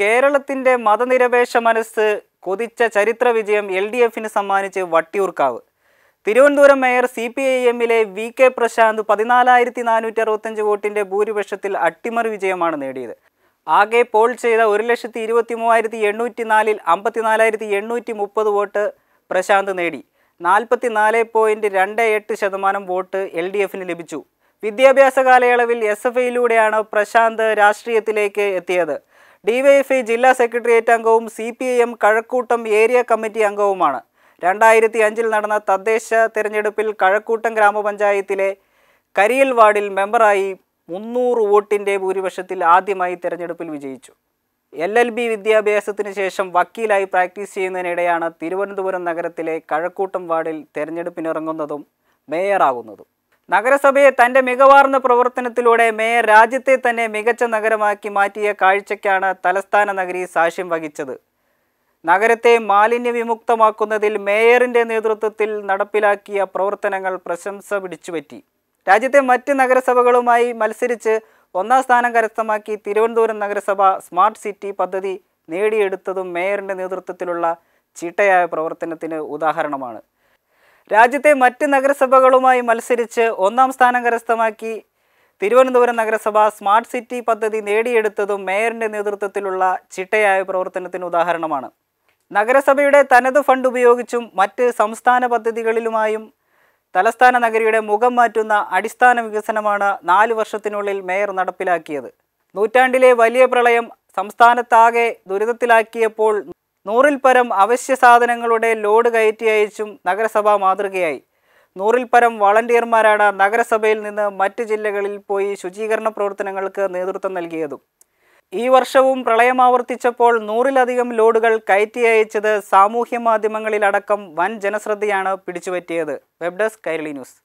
കേരളത്തിൻ്റെ മതനിരപേക്ഷ മനസ്സ് കൊതിച്ച ചരിത്ര വിജയം എൽ ഡി എഫിന് സമ്മാനിച്ച് Vattiyoorkavu Thiruvananthapuram mayor C P I എമ്മിലെ വി കെ പ്രശാന്ത് പതിനാലായിരത്തി നാനൂറ്റി അറുപത്തഞ്ച് വോട്ടിൻ്റെ ഭൂരിപക്ഷത്തിൽ അട്ടിമറി വിജയമാണ് നേടിയത് ആകെ പോൾ ചെയ്ത ഒരു ലക്ഷത്തി ഇരുപത്തി മൂവായിരത്തി എണ്ണൂറ്റി നാലിൽ അമ്പത്തിനാലായിരത്തി എണ്ണൂറ്റി മുപ്പത് വോട്ട് പ്രശാന്ത് നേടി നാൽപ്പത്തി നാല് പോയിൻറ്റ് രണ്ട് എട്ട് ശതമാനം വോട്ട് എൽ ഡി എഫിന് ലഭിച്ചു വിദ്യാഭ്യാസ കാലയളവിൽ എസ് എഫ് ഐയിലൂടെയാണ് പ്രശാന്ത് രാഷ്ട്രീയത്തിലേക്ക് എത്തിയത് ഡിവൈഎഫ്ഐ ജില്ലാ സെക്രട്ടേറിയറ്റ് അംഗവും C P I M Kazhakkoottam area committee അംഗവുമാണ് രണ്ടായിരത്തി അഞ്ചിൽ നടന്ന തദ്ദേശ തിരഞ്ഞെടുപ്പിൽ കഴക്കൂട്ടം ഗ്രാമപഞ്ചായത്തിലെ കരിയൽ വാർഡിൽ മെമ്പറായി മുന്നൂറ് വോട്ടിൻ്റെ ഭൂരിപക്ഷത്തിൽ ആദ്യമായി തെരഞ്ഞെടുപ്പിൽ വിജയിച്ചു എൽ എൽ ബി വിദ്യാഭ്യാസത്തിന് ശേഷം വക്കീലായി പ്രാക്ടീസ് ചെയ്യുന്നതിനിടെയാണ് തിരുവനന്തപുരം നഗരത്തിലെ കഴക്കൂട്ടം വാർഡിൽ തെരഞ്ഞെടുപ്പിനിറങ്ങുന്നതും മേയറാകുന്നതും നഗരസഭയെ തന്റെ മികവാർന്ന പ്രവർത്തനത്തിലൂടെ മേയർ രാജ്യത്തെ തന്നെ മികച്ച നഗരമാക്കി മാറ്റിയ കാഴ്ചയ്ക്കാണ് തലസ്ഥാന നഗരി സാക്ഷ്യം വഹിച്ചത് നഗരത്തെ മാലിന്യ വിമുക്തമാക്കുന്നതിൽ മേയറിന്റെ നേതൃത്വത്തിൽ നടപ്പിലാക്കിയ പ്രവർത്തനങ്ങൾ പ്രശംസ പിടിച്ചുപറ്റി രാജ്യത്തെ മറ്റ് നഗരസഭകളുമായി മത്സരിച്ച് ഒന്നാം സ്ഥാനം കരസ്ഥമാക്കി തിരുവനന്തപുരം നഗരസഭ സ്മാർട്ട് സിറ്റി പദ്ധതി നേടിയെടുത്തതും മേയറിന്റെ നേതൃത്വത്തിലുള്ള ചിട്ടയായ പ്രവർത്തനത്തിന് ഉദാഹരണമാണ് രാജ്യത്തെ മറ്റ് നഗരസഭകളുമായി മത്സരിച്ച് ഒന്നാം സ്ഥാനം കരസ്ഥമാക്കി തിരുവനന്തപുരം നഗരസഭ സ്മാർട്ട് സിറ്റി പദ്ധതി നേടിയെടുത്തതും മേയറിൻ്റെ നേതൃത്വത്തിലുള്ള ചിട്ടയായ പ്രവർത്തനത്തിന് ഉദാഹരണമാണ് നഗരസഭയുടെ തനത് ഫണ്ട് ഉപയോഗിച്ചും മറ്റ് സംസ്ഥാന പദ്ധതികളിലുമായും തലസ്ഥാന നഗരിയുടെ മുഖം മാറ്റുന്ന അടിസ്ഥാന വികസനമാണ് നാല് വർഷത്തിനുള്ളിൽ മേയർ നടപ്പിലാക്കിയത് നൂറ്റാണ്ടിലെ വലിയ പ്രളയം സംസ്ഥാനത്താകെ ദുരിതത്തിലാക്കിയപ്പോൾ നൂറിൽ പരം അവശ്യ സാധനങ്ങളുടെ ലോഡ് കയറ്റി അയച്ചും നഗരസഭ മാതൃകയായി നൂറിൽ പരം വളണ്ടിയർമാരാണ് നഗരസഭയിൽ നിന്ന് മറ്റ് ജില്ലകളിൽ പോയി ശുചീകരണ പ്രവർത്തനങ്ങൾക്ക് നേതൃത്വം നൽകിയതും ഈ വർഷവും പ്രളയമാവർത്തിച്ചപ്പോൾ നൂറിലധികം ലോഡുകൾ കയറ്റി അയച്ചത് സാമൂഹ്യ മാധ്യമങ്ങളിലടക്കം വൻ ജനശ്രദ്ധയാണ് പിടിച്ചുപറ്റിയത് വെബ് ഡെസ്ക് കൈരളി ന്യൂസ്